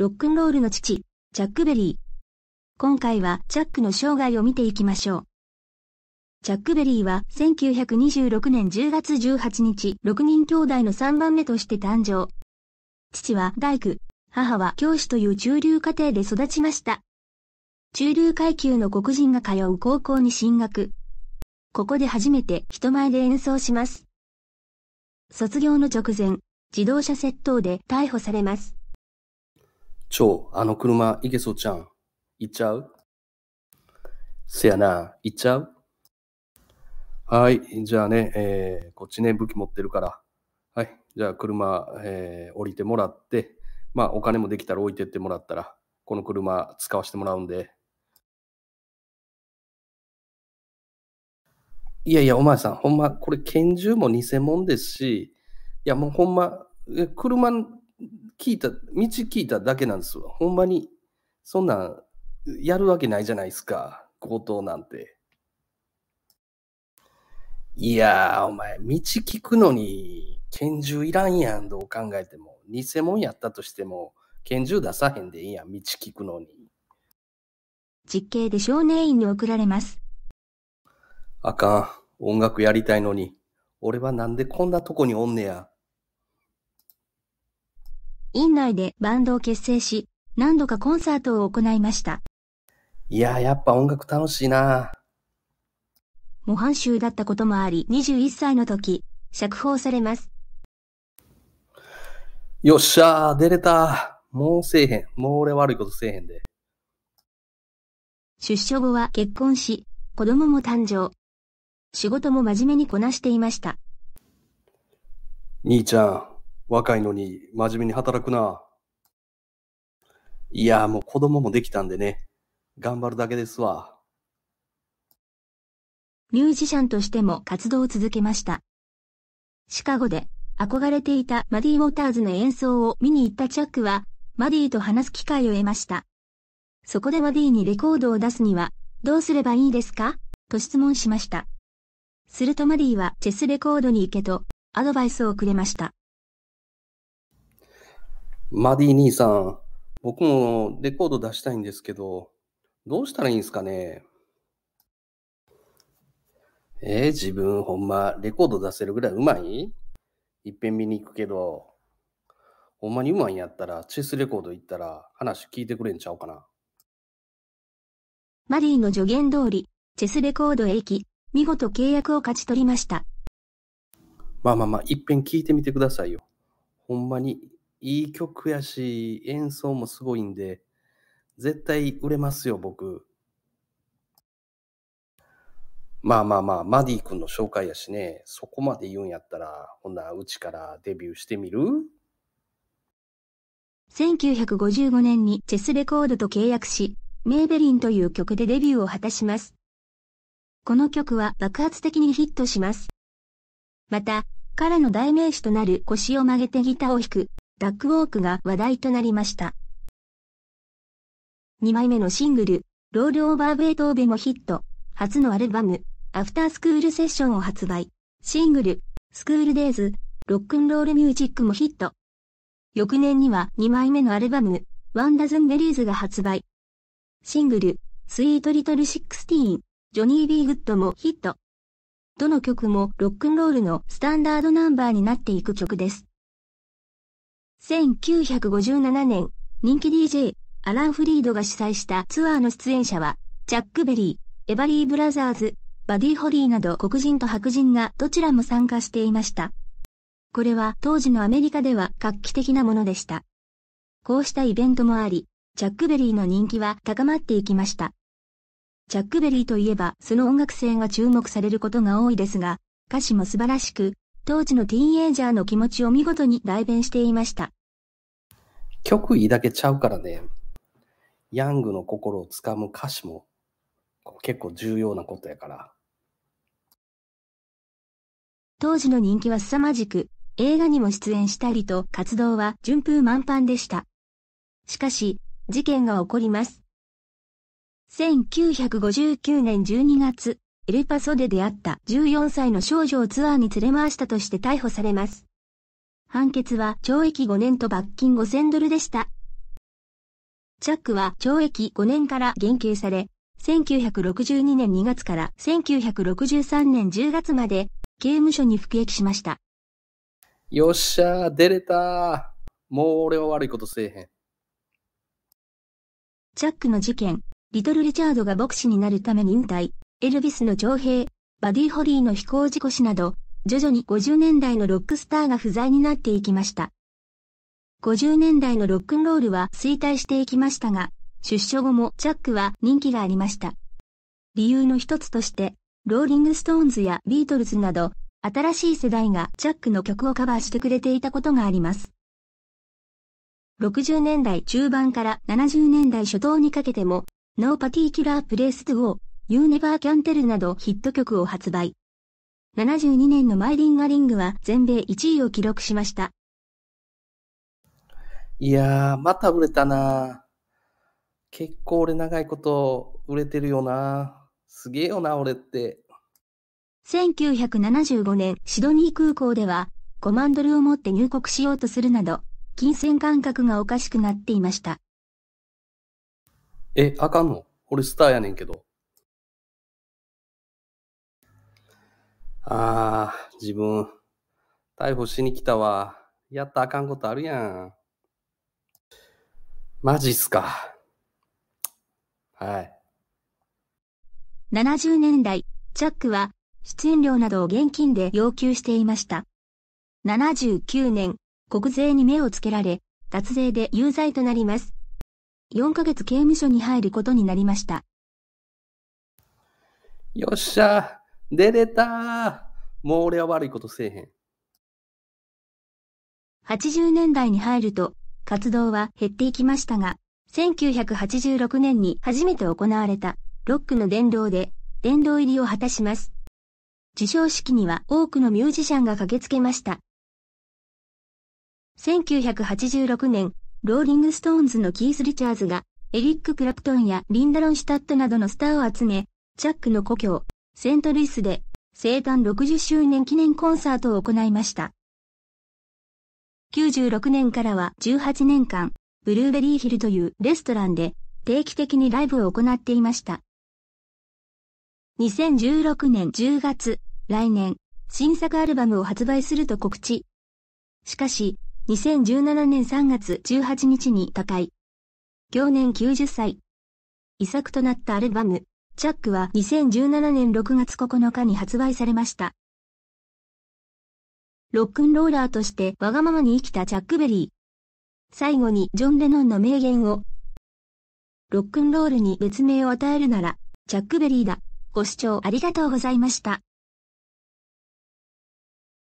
ロックンロールの父、チャックベリー。今回はチャックの生涯を見ていきましょう。チャックベリーは1926年10月18日、6人兄弟の3番目として誕生。父は大工、母は教師という中流家庭で育ちました。中流階級の黒人が通う高校に進学。ここで初めて人前で演奏します。卒業の直前、自動車窃盗で逮捕されます。翔、あの車、いけそうちゃん。行っちゃうせやな、行っちゃうはい、じゃあね、えー、こっちね、武器持ってるから。はい、じゃあ車、えー、降りてもらって、まあお金もできたら置いてってもらったら、この車使わせてもらうんで。いやいや、お前さん、ほんま、これ拳銃も偽物ですし、いやもうほんま、車聞いた、道聞いただけなんですよ。ほんまに、そんなんやるわけないじゃないですか、強盗なんて。いやー、お前、道聞くのに拳銃いらんやん、どう考えても。偽物やったとしても、拳銃出さへんでいいやん、道聞くのに。実刑で少年院に送られます。あかん、音楽やりたいのに。俺はなんでこんなとこにおんねや。院内でバンドを結成し、何度かコンサートを行いました。いややっぱ音楽楽しいな模範囚だったこともあり、21歳の時、釈放されます。よっしゃー、出れたもうせえへん。もう俺悪いことせえへんで。出所後は結婚し、子供も誕生。仕事も真面目にこなしていました。兄ちゃん、若いのに真面目に働くな。いや、もう子供もできたんでね、頑張るだけですわ。ミュージシャンとしても活動を続けました。シカゴで憧れていたマディ・ウォーターズの演奏を見に行ったチャックは、マディと話す機会を得ました。そこでマディにレコードを出すには、どうすればいいですかと質問しました。するとマディはチェスレコードに行けと、アドバイスをくれました。マディ兄さん、僕もレコード出したいんですけど、どうしたらいいんですかねえー、自分ほんまレコード出せるぐらいうまいいっぺん見に行くけど、ほんまにうまいんやったら、チェスレコード行ったら話聞いてくれんちゃうかな。マディの助言通り、チェスレコードへ行き、見事契約を勝ち取りました。まあまあまあ、いっぺん聞いてみてくださいよ。ほんまにいい曲やし、演奏もすごいんで、絶対売れますよ、僕。まあまあまあ、マディ君の紹介やしね、そこまで言うんやったら、ほんなうちからデビューしてみる1955年にチェスレコードと契約し、メーベリンという曲でデビューを果たします。この曲は爆発的にヒットします。また、彼の代名詞となる腰を曲げてギターを弾くダックウォークが話題となりました。2枚目のシングル、ロールオーバーベートーベもヒット、初のアルバム、アフタースクールセッションを発売。シングル、スクールデイズ、ロックンロールミュージックもヒット。翌年には2枚目のアルバム、ワンダズンベリーズが発売。シングル、スイートリトルシックスティーン、ジョニー・ビー・グッドもヒット。どの曲もロックンロールのスタンダードナンバーになっていく曲です。1957年、人気 DJ、アラン・フリードが主催したツアーの出演者は、ジャック・ベリー、エバリー・ブラザーズ、バディ・ホリーなど黒人と白人がどちらも参加していました。これは当時のアメリカでは画期的なものでした。こうしたイベントもあり、ジャックベリーの人気は高まっていきました。ジャックベリーといえばその音楽性が注目されることが多いですが、歌詞も素晴らしく、当時のティーンエイジャーの気持ちを見事に代弁していました。曲いいだけちゃうからね、ヤングの心をつかむ歌詞も結構重要なことやから。当時の人気は凄まじく、映画にも出演したりと活動は順風満帆でした。しかし、事件が起こります。1959年12月、エルパソで出会った14歳の少女をツアーに連れ回したとして逮捕されます。判決は懲役5年と罰金5000ドルでした。チャックは懲役5年から減刑され、1962年2月から1963年10月まで刑務所に服役しました。よっしゃー、出れたー。もう俺は悪いことせえへん。チャックの事件、リトル・リチャードが牧師になるために引退、エルビスの徴兵、バディ・ホリーの飛行事故死など、徐々に50年代のロックスターが不在になっていきました。50年代のロックンロールは衰退していきましたが、出所後もチャックは人気がありました。理由の一つとして、ローリング・ストーンズやビートルズなど、新しい世代がチャックの曲をカバーしてくれていたことがあります。60年代中盤から70年代初頭にかけても、ノーパティキュラープレイスド a c You Never Can Tell などヒット曲を発売。72年のマイリンガリングは全米1位を記録しました。いやー、また売れたな結構俺長いこと売れてるよなすげえよな、俺って。1975年、シドニー空港では、コマンドルを持って入国しようとするなど、金銭感覚がおかしくなっていました。え、あかんの俺スターやねんけど。ああ、自分、逮捕しに来たわ。やったあかんことあるやん。マジっすか。はい。70年代、チャックは出演料などを現金で要求していました。79年、国税に目をつけられ、脱税で有罪となります。4ヶ月刑務所に入ることになりました。よっしゃ出れたもう俺は悪いことせえへん。80年代に入ると、活動は減っていきましたが、1986年に初めて行われた、ロックの殿堂で、殿堂入りを果たします。授賞式には多くのミュージシャンが駆けつけました。1986年、ローリングストーンズのキース・リチャーズが、エリック・クラプトンやリンダ・ロンシュタットなどのスターを集め、チャックの故郷、セントルイスで生誕60周年記念コンサートを行いました。96年からは18年間、ブルーベリーヒルというレストランで定期的にライブを行っていました。2016年10月、来年、新作アルバムを発売すると告知。しかし、2017年3月18日に他界。去年90歳。遺作となったアルバム、チャックは2017年6月9日に発売されました。ロックンローラーとしてわがままに生きたチャックベリー。最後にジョン・レノンの名言を。ロックンロールに別名を与えるなら、チャックベリーだ。ご視聴ありがとうございました。